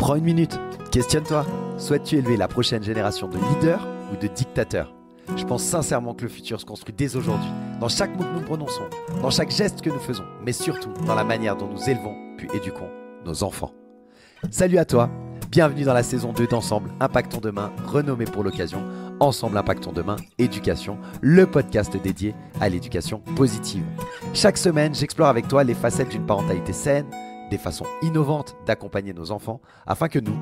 Prends une minute, questionne-toi. Souhaites-tu élever la prochaine génération de leaders ou de dictateurs Je pense sincèrement que le futur se construit dès aujourd'hui, dans chaque mot que nous prononçons, dans chaque geste que nous faisons, mais surtout dans la manière dont nous élevons puis éduquons nos enfants. Salut à toi, bienvenue dans la saison 2 d'Ensemble, Impactons Demain, renommé pour l'occasion, Ensemble Impactons Demain, Éducation, le podcast dédié à l'éducation positive. Chaque semaine, j'explore avec toi les facettes d'une parentalité saine des façons innovantes d'accompagner nos enfants afin que nous,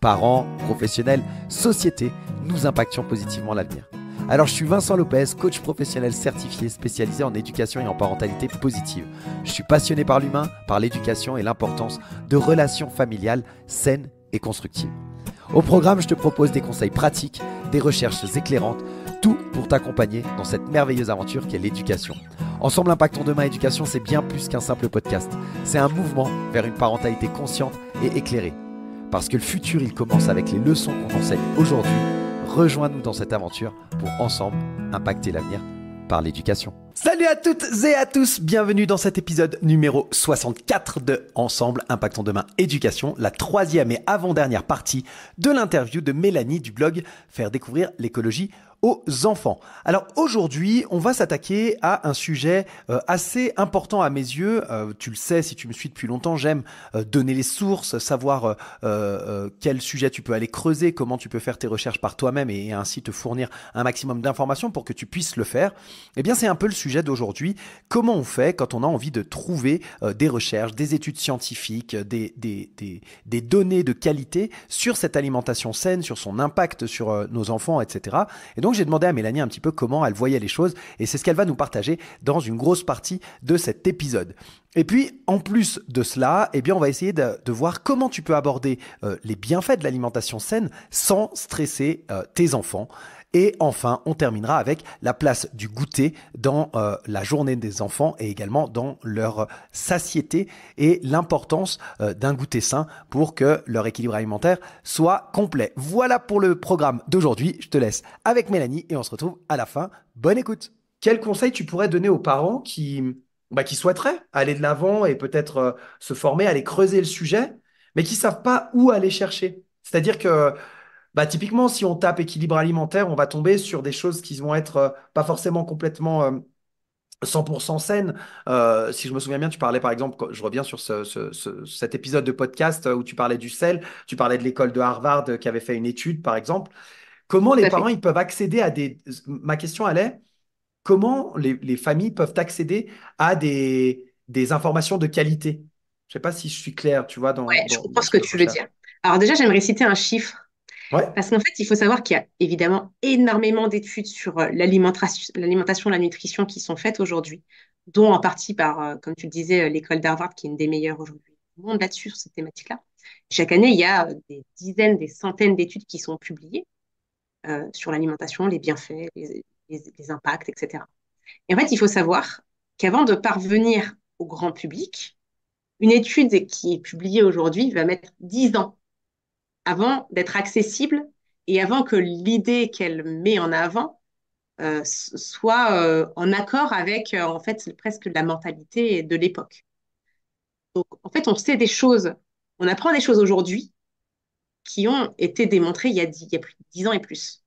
parents, professionnels, sociétés, nous impactions positivement l'avenir. Alors je suis Vincent Lopez, coach professionnel certifié spécialisé en éducation et en parentalité positive. Je suis passionné par l'humain, par l'éducation et l'importance de relations familiales saines et constructives. Au programme, je te propose des conseils pratiques, des recherches éclairantes tout pour t'accompagner dans cette merveilleuse aventure qu'est l'éducation. Ensemble, Impactons Demain Éducation, c'est bien plus qu'un simple podcast. C'est un mouvement vers une parentalité consciente et éclairée. Parce que le futur, il commence avec les leçons qu'on enseigne aujourd'hui. Rejoins-nous dans cette aventure pour ensemble impacter l'avenir par l'éducation. Salut à toutes et à tous, bienvenue dans cet épisode numéro 64 de Ensemble Impactons Demain Éducation, la troisième et avant-dernière partie de l'interview de Mélanie du blog Faire découvrir l'écologie aux enfants. Alors aujourd'hui, on va s'attaquer à un sujet euh, assez important à mes yeux. Euh, tu le sais si tu me suis depuis longtemps, j'aime euh, donner les sources, savoir quel sujet tu peux aller creuser, comment tu peux faire tes recherches par toi-même et, ainsi te fournir un maximum d'informations pour que tu puisses le faire. Eh bien, c'est un peu le sujet d'aujourd'hui. Comment on fait quand on a envie de trouver des recherches, des études scientifiques, des, des, des, données de qualité sur cette alimentation saine, sur son impact sur nos enfants, etc. Et donc, j'ai demandé à Mélanie un petit peu comment elle voyait les choses et c'est ce qu'elle va nous partager dans une grosse partie de cet épisode. Et puis, en plus de cela, eh bien, on va essayer de, voir comment tu peux aborder euh, les bienfaits de l'alimentation saine sans stresser euh, tes enfants. Et enfin, on terminera avec la place du goûter dans euh, la journée des enfants et également dans leur satiété et l'importance euh, d'un goûter sain pour que leur équilibre alimentaire soit complet. Voilà pour le programme d'aujourd'hui. Je te laisse avec Mélanie et on se retrouve à la fin. Bonne écoute. Quel conseil tu pourrais donner aux parents qui, bah, qui souhaiteraient aller de l'avant et peut-être euh, se former, aller creuser le sujet, mais qui savent pas où aller chercher C'est-à-dire que bah, typiquement, si on tape équilibre alimentaire, on va tomber sur des choses qui vont être euh, pas forcément complètement 100% euh, saines. Euh, si je me souviens bien, tu parlais par exemple, je reviens sur cet épisode de podcast où tu parlais du sel, tu parlais de l'école de Harvard qui avait fait une étude par exemple. Comment les parents ils peuvent accéder à des. Ma question allait, comment les, familles peuvent accéder à des, des informations de qualité Je ne sais pas si je suis clair, tu vois. Dans, je comprends ce que, tu veux dire. Alors déjà, j'aimerais citer un chiffre parce qu'en fait, il faut savoir qu'il y a évidemment énormément d'études sur euh, l'alimentation, la nutrition qui sont faites aujourd'hui, dont en partie par, euh, comme tu le disais, euh, l'école d'Harvard, qui est une des meilleures aujourd'hui au monde là-dessus, sur cette thématique-là. Chaque année, il y a des dizaines, des centaines d'études qui sont publiées sur l'alimentation, les bienfaits, les, les, impacts, etc. Et en fait, il faut savoir qu'avant de parvenir au grand public, une étude qui est publiée aujourd'hui va mettre 10 ans avant d'être accessible et avant que l'idée qu'elle met en avant euh, soit euh, en accord avec euh, en fait presque la mentalité de l'époque. Donc en fait on sait des choses, on apprend des choses aujourd'hui qui ont été démontrées il y a dix, plus de dix ans et plus.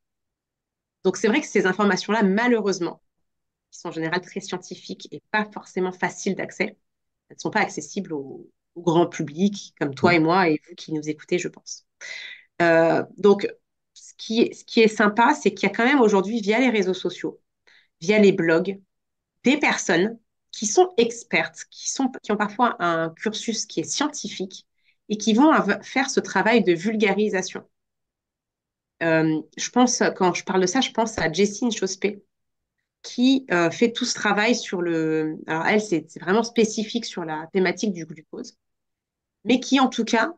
Donc c'est vrai que ces informations-là malheureusement qui sont en général très scientifiques et pas forcément faciles d'accès, elles ne sont pas accessibles au grand public comme toi et moi et vous qui nous écoutez, je pense. Euh, donc, ce qui, ce qui est sympa, c'est qu'il y a quand même aujourd'hui, via les réseaux sociaux, via les blogs, des personnes qui sont expertes, qui, sont, qui ont parfois un cursus qui est scientifique et qui vont faire ce travail de vulgarisation. Euh, je pense, quand je parle de ça, je pense à Jessine Chospé, qui euh, fait tout ce travail sur le. Alors, elle, c'est vraiment spécifique sur la thématique du glucose, mais qui, en tout cas,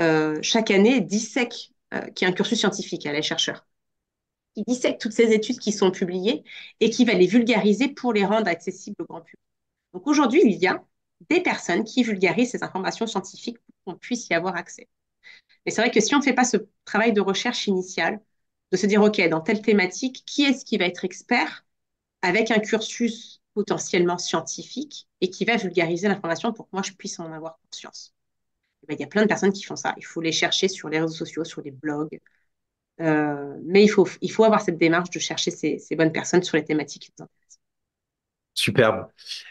euh, chaque année, dissèque, euh, qui est un cursus scientifique, à hein, la chercheur, qui dissèque toutes ces études qui sont publiées et qui va les vulgariser pour les rendre accessibles au grand public. Donc aujourd'hui, il y a des personnes qui vulgarisent ces informations scientifiques pour qu'on puisse y avoir accès. Mais c'est vrai que si on ne fait pas ce travail de recherche initial, de se dire, OK, dans telle thématique, qui est-ce qui va être expert avec un cursus potentiellement scientifique et qui va vulgariser l'information pour que moi, je puisse en avoir conscience bah, il y a plein de personnes qui font ça. Il faut les chercher sur les réseaux sociaux, sur les blogs. Euh, mais il faut, il faut avoir cette démarche de chercher ces, bonnes personnes sur les thématiques qui t'intéressent. Superbe.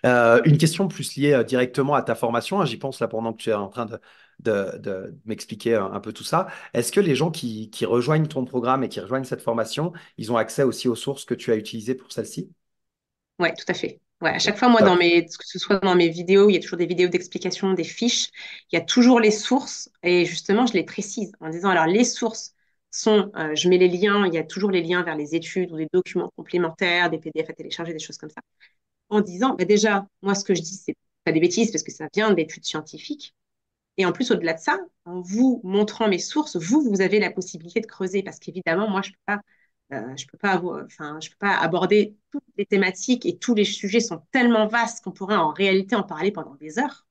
Euh, une question plus liée euh, directement à ta formation. Hein. J'y pense là pendant que tu es en train de, de, m'expliquer un, peu tout ça. Est-ce que les gens qui, qui, rejoignent ton programme et qui rejoignent cette formation, ils ont accès aussi aux sources que tu as utilisées pour celle-ci Oui, tout à fait. Ouais, à chaque fois, moi, dans mes, que ce soit dans mes vidéos, il y a toujours des vidéos d'explication, des fiches, il y a toujours les sources et justement, je les précise en disant alors les sources sont, euh, je mets les liens, il y a toujours les liens vers les études ou des documents complémentaires, des PDF à télécharger, des choses comme ça, en disant bah déjà, moi, ce que je dis, c'est pas des bêtises parce que ça vient d'études scientifiques. Et en plus, au-delà de ça, en vous montrant mes sources, vous, vous avez la possibilité de creuser parce qu'évidemment, moi, je ne peux pas euh, je peux peux pas aborder toutes les thématiques et tous les sujets sont tellement vastes qu'on pourrait en réalité en parler pendant des heures.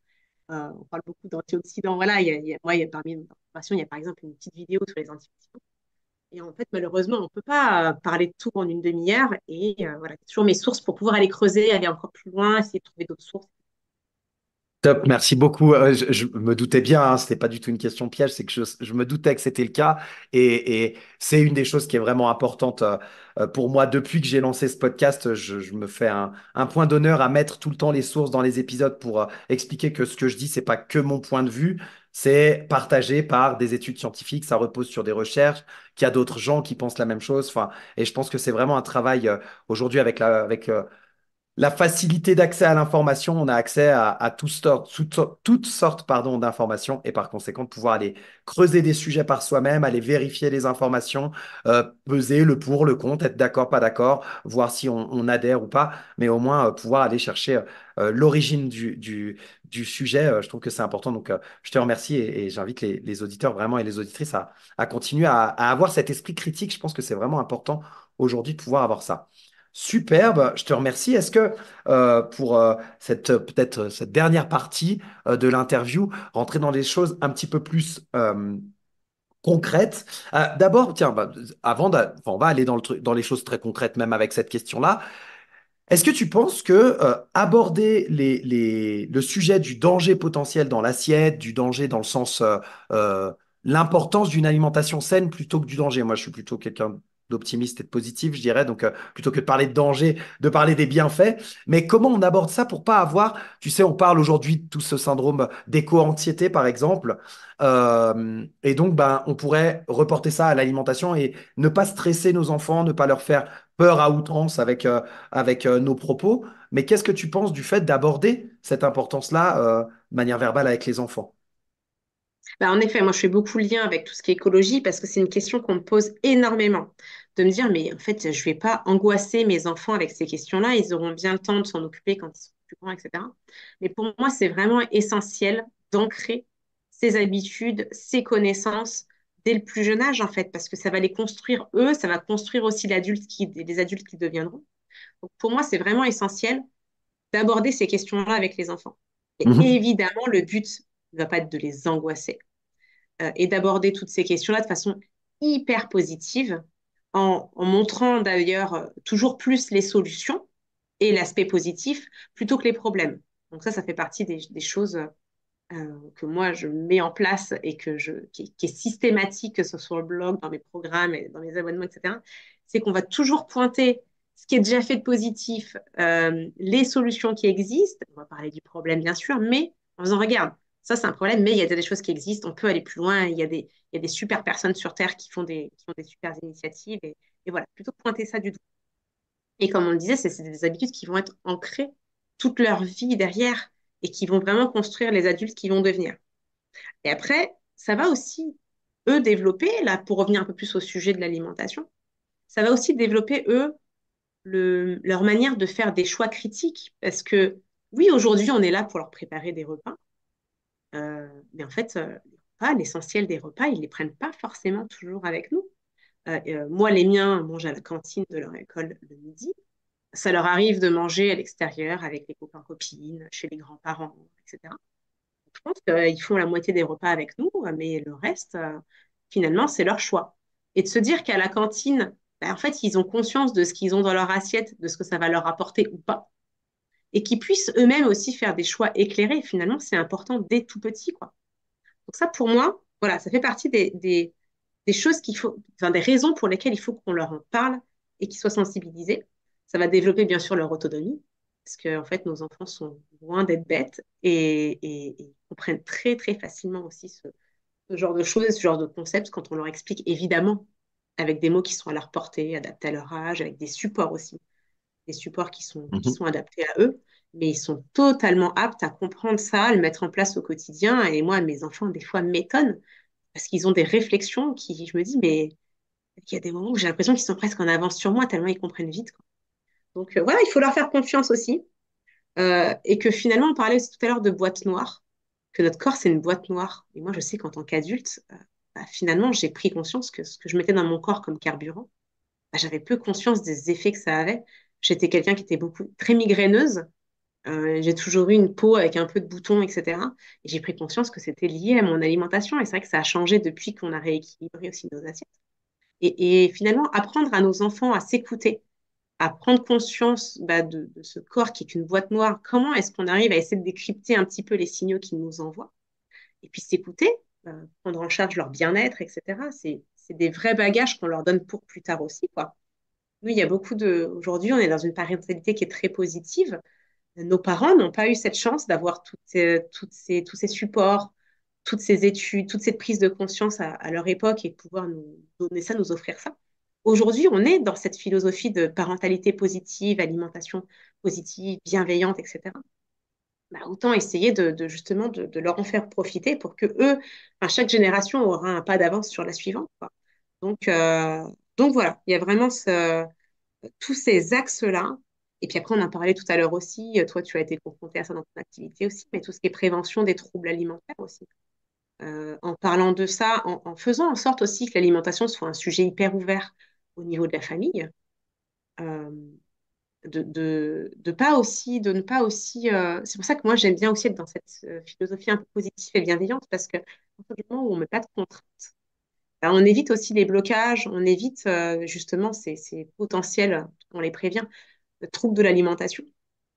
Euh, on parle beaucoup d'antioxydants. Voilà, il y a, moi, parmi il y a par exemple une petite vidéo sur les antioxydants. Et en fait, malheureusement, on ne peut pas euh, parler de tout en une demi-heure. Et voilà voilà, toujours mes sources pour pouvoir aller creuser, aller encore plus loin, essayer de trouver d'autres sources, merci beaucoup. Euh, je, me doutais bien, ce hein, c'était pas du tout une question piège, c'est que je, me doutais que c'était le cas. Et, c'est une des choses qui est vraiment importante euh, euh, pour moi. Depuis que j'ai lancé ce podcast, je, me fais un, point d'honneur à mettre tout le temps les sources dans les épisodes pour expliquer que ce que je dis, c'est pas que mon point de vue, c'est partagé par des études scientifiques, ça repose sur des recherches, qu'il y a d'autres gens qui pensent la même chose. Enfin, et je pense que c'est vraiment un travail aujourd'hui avec la, avec la facilité d'accès à l'information, on a accès à, toutes sortes pardon, d'informations et par conséquent pouvoir aller creuser des sujets par soi-même, aller vérifier les informations, euh, peser le pour, le contre, être d'accord, pas d'accord, voir si on, adhère ou pas, mais au moins euh, pouvoir aller chercher euh, l'origine du, sujet. je trouve que c'est important, donc je te remercie et, j'invite les, auditeurs vraiment et les auditrices à, continuer à, à avoir cet esprit critique. Je pense que c'est vraiment important aujourd'hui de pouvoir avoir ça. Superbe, je te remercie. Est-ce que euh, pour euh, cette peut-être euh, cette dernière partie de l'interview, rentrer dans des choses un petit peu plus concrètes. D'abord, tiens, bah, avant, on va aller dans, le dans les choses très concrètes même avec cette question-là. Est-ce que tu penses que aborder le sujet du danger potentiel dans l'assiette, du danger dans le sens l'importance d'une alimentation saine plutôt que du danger. Moi, je suis plutôt quelqu'un d'optimiste et de positif, je dirais, donc euh, plutôt que de parler de danger, de parler des bienfaits. Mais comment on aborde ça pour pas avoir, tu sais, on parle aujourd'hui de tout ce syndrome d'éco-anxiété, par exemple, euh, et donc ben, on pourrait reporter ça à l'alimentation et ne pas stresser nos enfants, ne pas leur faire peur à outrance avec, euh, avec nos propos. Mais qu'est-ce que tu penses du fait d'aborder cette importance-là de manière verbale avec les enfants bah, en effet, moi, je fais beaucoup lien avec tout ce qui est écologie parce que c'est une question qu'on me pose énormément. De me dire, mais en fait, je ne vais pas angoisser mes enfants avec ces questions-là. Ils auront bien le temps de s'en occuper quand ils sont plus grands, etc. Mais pour moi, c'est vraiment essentiel d'ancrer ces habitudes, ces connaissances dès le plus jeune âge, en fait, parce que ça va les construire eux, ça va construire aussi l'adulte qui, les adultes qui deviendront. Donc, pour moi, c'est vraiment essentiel d'aborder ces questions-là avec les enfants. Et mhm. évidemment, le but ne va pas être de les angoisser. Euh, et d'aborder toutes ces questions-là de façon hyper positive, en, montrant d'ailleurs euh, toujours plus les solutions et l'aspect positif plutôt que les problèmes. Donc ça, ça fait partie des, choses euh, que moi, je mets en place et que je, qui, est systématique, ce sur le blog, dans mes programmes, et dans mes abonnements, etc. C'est qu'on va toujours pointer ce qui est déjà fait de positif, les solutions qui existent. On va parler du problème, bien sûr, mais en faisant, regarde, ça, c'est un problème, mais il y a des choses qui existent, on peut aller plus loin, il y a des, il y a des super personnes sur Terre qui font des, qui ont des super initiatives, et, et voilà, plutôt pointer ça du doigt. Et comme on le disait, c'est des habitudes qui vont être ancrées toute leur vie derrière et qui vont vraiment construire les adultes qui vont devenir. Et après, ça va aussi, eux, développer, là, pour revenir un peu plus au sujet de l'alimentation, ça va aussi développer, eux, le, leur manière de faire des choix critiques. Parce que, oui, aujourd'hui, on est là pour leur préparer des repas, euh, mais en fait, euh, pas l'essentiel des repas, ils ne les prennent pas forcément toujours avec nous. Euh, moi, les miens mangent à la cantine de leur école le midi. Ça leur arrive de manger à l'extérieur avec les copains-copines, chez les grands-parents, etc. Je pense qu'ils font la moitié des repas avec nous, mais le reste, finalement, c'est leur choix. Et de se dire qu'à la cantine, ben, en fait, ils ont conscience de ce qu'ils ont dans leur assiette, de ce que ça va leur apporter ou pas et qui puissent eux-mêmes aussi faire des choix éclairés. Finalement, c'est important dès tout petit. Quoi. Donc ça, pour moi, voilà, ça fait partie des, choses qu'il faut, enfin, des raisons pour lesquelles il faut qu'on leur en parle et qu'ils soient sensibilisés. Ça va développer bien sûr leur autonomie, parce que en fait, nos enfants sont loin d'être bêtes et, comprennent très très facilement aussi ce, genre de choses, ce genre de concepts quand on leur explique évidemment avec des mots qui sont à leur portée, adaptés à leur âge, avec des supports aussi, des supports qui sont, qui mhm. sont adaptés à eux mais ils sont totalement aptes à comprendre ça, à le mettre en place au quotidien. Et moi, mes enfants, des fois, m'étonnent parce qu'ils ont des réflexions qui, je me dis, mais il y a des moments où j'ai l'impression qu'ils sont presque en avance sur moi, tellement ils comprennent vite. Donc euh, voilà, il faut leur faire confiance aussi. Euh, et que finalement, on parlait tout à l'heure de boîte noire, que notre corps, c'est une boîte noire. Et moi, je sais qu'en tant qu'adulte, euh, bah, finalement, j'ai pris conscience que ce que je mettais dans mon corps comme carburant, bah, j'avais peu conscience des effets que ça avait. J'étais quelqu'un qui était beaucoup très migraineuse. Euh, j'ai toujours eu une peau avec un peu de boutons, etc. Et j'ai pris conscience que c'était lié à mon alimentation. Et c'est vrai que ça a changé depuis qu'on a rééquilibré aussi nos assiettes. Et, finalement, apprendre à nos enfants à s'écouter, à prendre conscience bah, de, ce corps qui est une boîte noire. Comment est-ce qu'on arrive à essayer de décrypter un petit peu les signaux qu'ils nous envoient Et puis s'écouter, euh, prendre en charge leur bien-être, etc. C'est, des vrais bagages qu'on leur donne pour plus tard aussi, Nous, il y a beaucoup de. Aujourd'hui, on est dans une parentalité qui est très positive nos parents n'ont pas eu cette chance d'avoir toutes, tous ces supports, toutes ces études, toute cette prise de conscience à, leur époque et de pouvoir nous donner ça, nous offrir ça. Aujourd'hui, on est dans cette philosophie de parentalité positive, alimentation positive, bienveillante, etc. Bah, autant essayer de, justement de, leur en faire profiter pour que eux, chaque génération aura un pas d'avance sur la suivante. Donc, euh, donc voilà, il y a vraiment tous ces axes-là et puis après, on en parlait tout à l'heure aussi, euh, toi, tu as été confronté à ça dans ton activité aussi, mais tout ce qui est prévention des troubles alimentaires aussi. Euh, en parlant de ça, en, faisant en sorte aussi que l'alimentation soit un sujet hyper ouvert au niveau de la famille, euh, de, pas aussi, de ne pas aussi. c'est pour ça que moi, j'aime bien aussi être dans cette philosophie un peu positive et bienveillante, parce que du moment où on ne met pas de contraintes, ben, on évite aussi les blocages, on évite justement ces potentiels, on les prévient trouble de l'alimentation.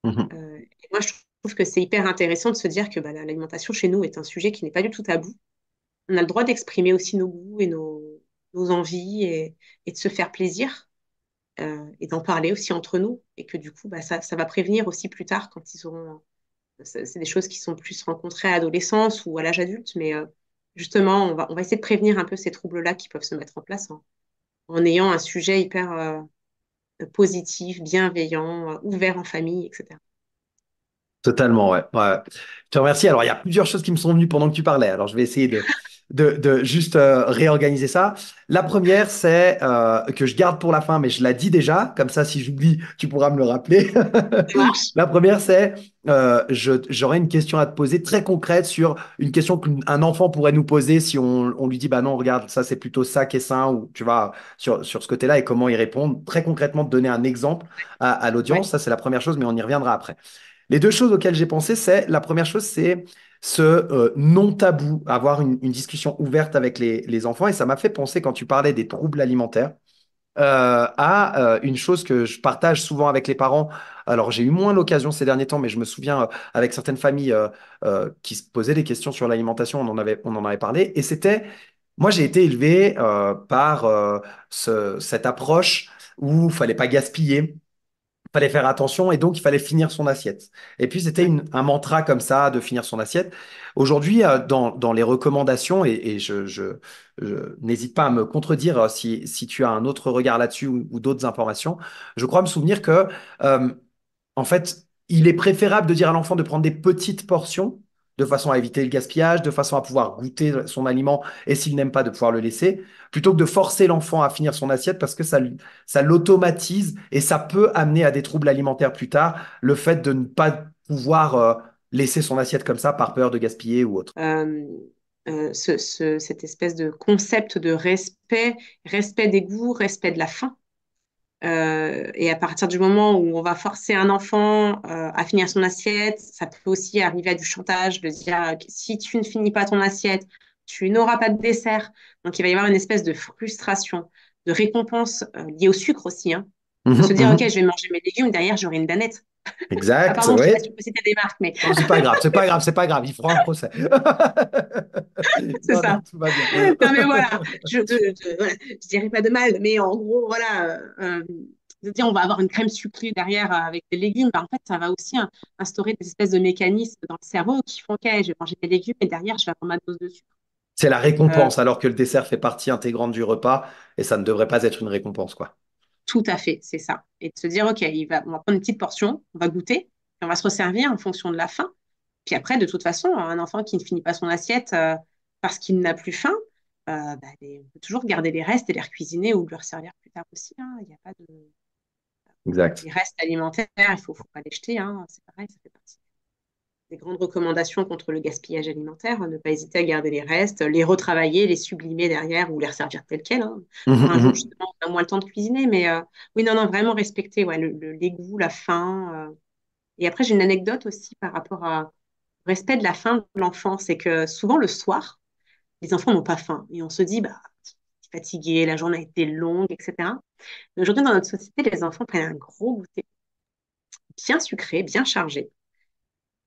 Mmh euh, moi, je trouve que c'est hyper intéressant de se dire que bah, l'alimentation chez nous est un sujet qui n'est pas du tout tabou. On a le droit d'exprimer aussi nos goûts et nos, envies et, de se faire plaisir euh, et d'en parler aussi entre nous. Et que du coup, bah, ça, va prévenir aussi plus tard quand ils auront. C'est des choses qui sont plus rencontrées à l'adolescence ou à l'âge adulte, mais euh, justement, on va, essayer de prévenir un peu ces troubles-là qui peuvent se mettre en place en ayant un sujet hyper positif, bienveillant, euh, ouvert en famille, etc. Totalement, ouais. Je te remercie. Alors, il y a plusieurs choses qui me sont venues pendant que tu parlais. Alors, je vais essayer de, de, juste euh, réorganiser ça. La première, c'est euh, que je garde pour la fin, mais je la dis déjà, comme ça, si j'oublie, tu pourras me le rappeler. la première, c'est euh, j'aurais une question à te poser très concrète sur une question qu'un enfant pourrait nous poser si on, lui dit bah non regarde ça c'est plutôt ça qui est sain ou tu vois sur, ce côté-là et comment y répondre très concrètement de donner un exemple à, l'audience ça c'est la première chose mais on y reviendra après les deux choses auxquelles j'ai pensé c'est la première chose c'est ce euh, non-tabou, avoir une, discussion ouverte avec les, enfants. Et ça m'a fait penser, quand tu parlais des troubles alimentaires, euh, à euh, une chose que je partage souvent avec les parents. Alors, j'ai eu moins l'occasion ces derniers temps, mais je me souviens avec certaines familles qui se posaient des questions sur l'alimentation, on, en avait, on en avait parlé. Et c'était, moi, j'ai été élevé par cette approche où il fallait pas gaspiller, fallait faire attention et donc il fallait finir son assiette. Et puis c'était un mantra comme ça de finir son assiette. Aujourd'hui, euh, dans, dans, les recommandations, et, je, je, n'hésite pas à me contredire euh, si, si, tu as un autre regard là-dessus ou, d'autres informations, je crois me souvenir que, euh, en fait, il est préférable de dire à l'enfant de prendre des petites portions de façon à éviter le gaspillage, de façon à pouvoir goûter son aliment et s'il n'aime pas de pouvoir le laisser, plutôt que de forcer l'enfant à finir son assiette parce que ça, ça l'automatise et ça peut amener à des troubles alimentaires plus tard, le fait de ne pas pouvoir euh, laisser son assiette comme ça par peur de gaspiller ou autre. Euh, euh, cette espèce de concept de respect, respect des goûts, respect de la faim euh, et à partir du moment où on va forcer un enfant euh, à finir son assiette, ça peut aussi arriver à du chantage, de dire ah, si tu ne finis pas ton assiette, tu n'auras pas de dessert. Donc il va y avoir une espèce de frustration, de récompense euh, liée au sucre aussi. Hein. Mmh se dire, mmh OK, je vais manger mes légumes, derrière, j'aurai une danette. Exact. c'est pas grave, c'est pas grave, c'est pas grave. Ils feront un procès. c'est ça. Non, tout va bien. mais voilà. Je, dirais pas de mal, mais en gros, voilà. Euh, euh, on va avoir une crème sucrée derrière euh, avec des légumes, bah, en fait, ça va aussi instaurer des espèces de mécanismes dans le cerveau qui font que je vais manger des légumes et derrière, je vais avoir ma dose de sucre. C'est la récompense, alors que le dessert fait partie intégrante du repas et ça ne devrait pas être une récompense, quoi. Tout à fait, c'est ça. Et de se dire, OK, il va, on va prendre une petite portion, on va goûter, et on va se resservir en fonction de la faim. Puis après, de toute façon, hein, un enfant qui ne finit pas son assiette euh, parce qu'il n'a plus faim, euh, bah, on peut toujours garder les restes et les recuisiner ou lui resservir plus tard aussi. Hein. Il n'y a pas de. Exact. Les restes alimentaires, il ne faut, pas les jeter. Hein. C'est pareil, ça fait des grandes recommandations contre le gaspillage alimentaire, hein, ne pas hésiter à garder les restes, les retravailler, les sublimer derrière ou les resservir tel quel. Hein. Mmh, enfin, mmh, mmh. justement, on a moins le temps de cuisiner, mais euh, oui, non, non, vraiment respecter ouais, les goûts, la faim. Euh. Et après, j'ai une anecdote aussi par rapport au respect de la faim de l'enfant. C'est que souvent le soir, les enfants n'ont pas faim et on se dit, bah, fatigué, la journée a été longue, etc. Mais aujourd'hui, dans notre société, les enfants prennent un gros goûter bien sucré, bien chargé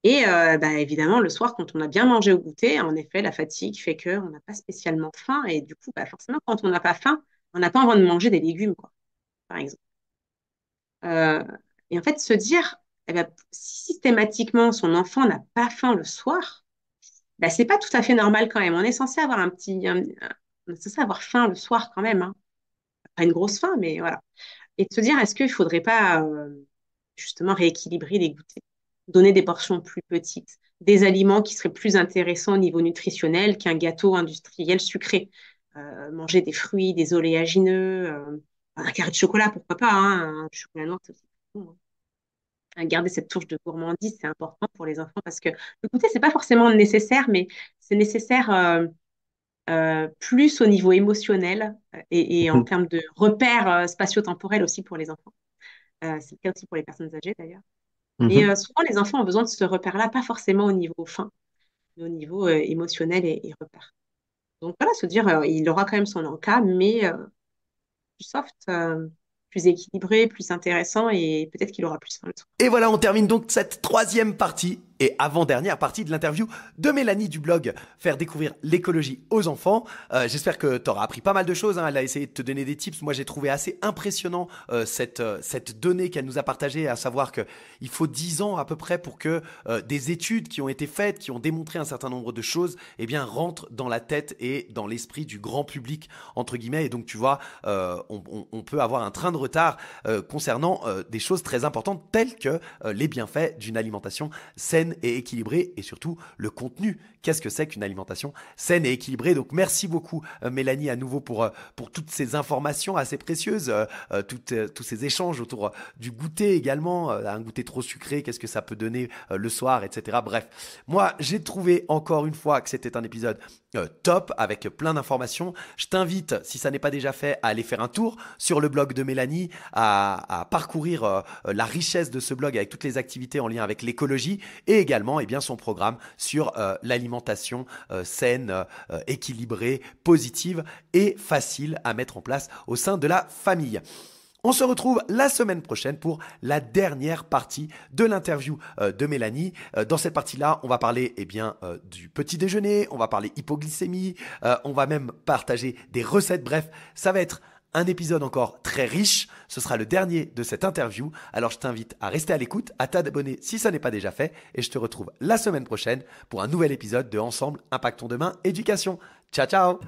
et euh, bah, évidemment, le soir, quand on a bien mangé au goûter, en effet, la fatigue fait qu'on n'a pas spécialement faim. Et du coup, bah, forcément, quand on n'a pas faim, on n'a pas envie de manger des légumes, quoi, par exemple. Euh, et en fait, se dire, eh ben, si systématiquement son enfant n'a pas faim le soir, bah, n'est pas tout à fait normal quand même. On est censé avoir un petit, on censé avoir faim le soir quand même. Hein. Pas une grosse faim, mais voilà. Et de se dire, est-ce qu'il ne faudrait pas euh, justement rééquilibrer les goûters donner des portions plus petites, des aliments qui seraient plus intéressants au niveau nutritionnel qu'un gâteau industriel sucré. Euh, manger des fruits, des oléagineux, euh, un carré de chocolat, pourquoi pas, hein, un chocolat noir, c'est aussi bon. Hein. Euh, garder cette touche de gourmandise, c'est important pour les enfants parce que le goûter, n'est pas forcément nécessaire, mais c'est nécessaire plus au niveau émotionnel et, en mmh. termes de repères spatio-temporels aussi pour les enfants. c'est le cas aussi pour les personnes âgées d'ailleurs. Mhm. Euh, souvent, les enfants ont besoin de ce repère-là, pas forcément au niveau fin, mais au niveau euh, émotionnel et, repère. Donc voilà, se dire, euh, il aura quand même son encas, mais plus soft, plus équilibré, plus intéressant, et peut-être qu'il aura plus faim Et voilà, on termine donc cette troisième partie et avant-dernière partie de l'interview de Mélanie du blog Faire découvrir l'écologie aux enfants. Euh, j'espère que tu auras appris pas mal de choses. Hein. Elle a essayé de te donner des tips. Moi, j'ai trouvé assez impressionnant euh, cette, euh, cette donnée qu'elle nous a partagée, à savoir qu'il faut 10 ans à peu près pour que des études qui ont été faites, qui ont démontré un certain nombre de choses, eh bien, rentrent dans la tête et dans l'esprit du grand public, entre guillemets. Et donc, tu vois, on, peut avoir un train de retard concernant des choses très importantes telles que les bienfaits d'une alimentation saine et équilibrée et surtout le contenu. Qu'est-ce que c'est qu'une alimentation saine et équilibrée Donc merci beaucoup euh, Mélanie à nouveau pour, euh, pour toutes ces informations assez précieuses, euh, tous ces échanges autour du goûter également, un goûter trop sucré, qu'est-ce que ça peut donner le soir, etc. Bref, moi j'ai trouvé encore une fois que c'était un épisode euh, top avec plein d'informations. Je t'invite, si ça n'est pas déjà fait, à aller faire un tour sur le blog de Mélanie, à, parcourir euh, euh, la richesse de ce blog avec toutes les activités en lien avec l'écologie et également eh bien, son programme sur l'alimentation saine, équilibrée, positive et facile à mettre en place au sein de la famille. On se retrouve la semaine prochaine pour la dernière partie de l'interview euh, de Mélanie. Euh, dans cette partie-là, on va parler eh bien, euh, du petit déjeuner, on va parler hypoglycémie, on va même partager des recettes. Bref, ça va être un épisode encore très riche. Ce sera le dernier de cette interview. Alors je t'invite à rester à l'écoute, à t'abonner si ça n'est pas déjà fait. Et je te retrouve la semaine prochaine pour un nouvel épisode de Ensemble Impactons Demain Éducation. Ciao ciao